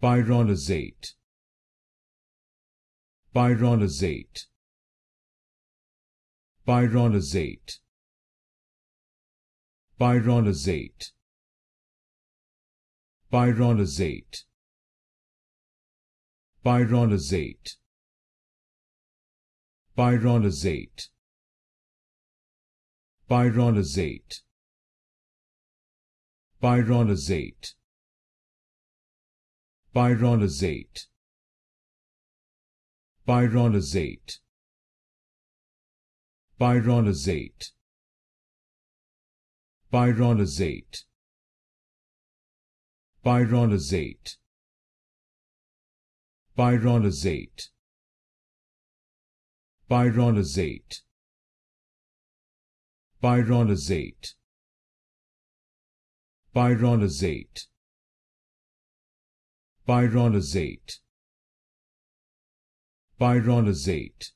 Pyrolusate Pyrolusate Pyrolusate Pyrolusate Pyrolusate Pyrolusate Pyrolusate Pyrolusate Pyrolusate Pyrolazate Pyrolazate Pyrolazate Pyrolazate Pyrolazate Pyrolazate Pyrolazate Pyrolazate Pyrolazate pyronazate pyronazate